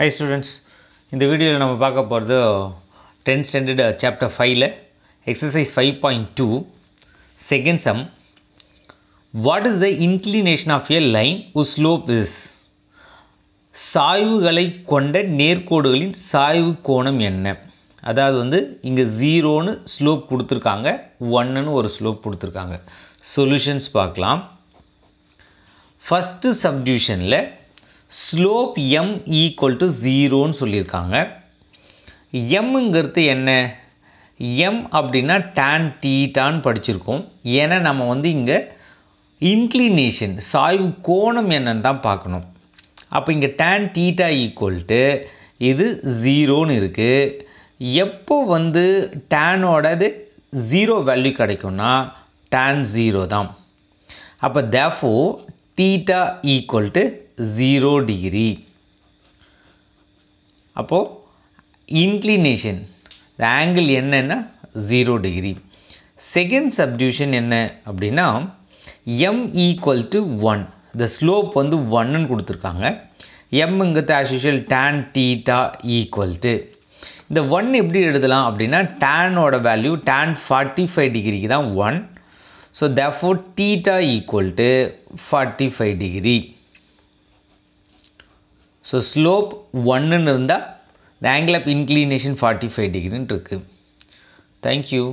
high students இந்த வீடியோவில் நம்ம பார்க்க போகிறது டென்த் ஸ்டாண்டர்டு சாப்டர் ஃபைவ்ல exercise five point two second sum what is the inclination of a line uh slope is சாய்வுகளை கொண்ட நேர்கோடுகளின் சாய்வு கோணம் என்ன அதாவது வந்து இங்கே ஜீரோன்னு ஸ்லோப் கொடுத்துருக்காங்க ஒன்னுன்னு ஒரு ஸ்லோப் கொடுத்துருக்காங்க சொல்யூஷன்ஸ் பார்க்கலாம் ஃபஸ்ட்டு சப்டியூஷனில் ஸ்லோப் எம் ஈக்குவல் டு ஜீரோன்னு சொல்லியிருக்காங்க எம்ங்கிறது என்ன எம் அப்படின்னா டேன் டீட்டான்னு படிச்சிருக்கோம் ஏன்னா நம்ம வந்து இங்கே இன்க்ளினேஷன் சாய்வு கோணம் என்னன்னு தான் பார்க்கணும் அப்போ இங்கே டேன் டீட்டா ஈக்குவல்ட்டு இது ஜீரோன்னு இருக்குது எப்போ வந்து டேனோடது ஜீரோ வேல்யூ கிடைக்கும்னா டேன் ஜீரோ தான் அப்போ therefore theta equal to zero degree அப்போது இன்க்ளினேஷன் ஆங்கிள் என்னென்னா ஜீரோ டிகிரி செகண்ட் சப்டியூஷன் என்ன அப்படின்னா m equal to one the slope வந்து ஒன்னு கொடுத்துருக்காங்க எம்ங்கிறது as usual tan theta equal to இந்த ஒன் எப்படி எழுதலாம் அப்படின்னா டேனோட வேல்யூ டேன் ஃபார்ட்டி ஃபைவ் டிகிரிக்கு தான் one so therefore theta equal to forty five degree so slope ஒன்றுன்னு இருந்தால் angle of inclination forty five டிகிரின்னு இருக்குது தேங்க்யூ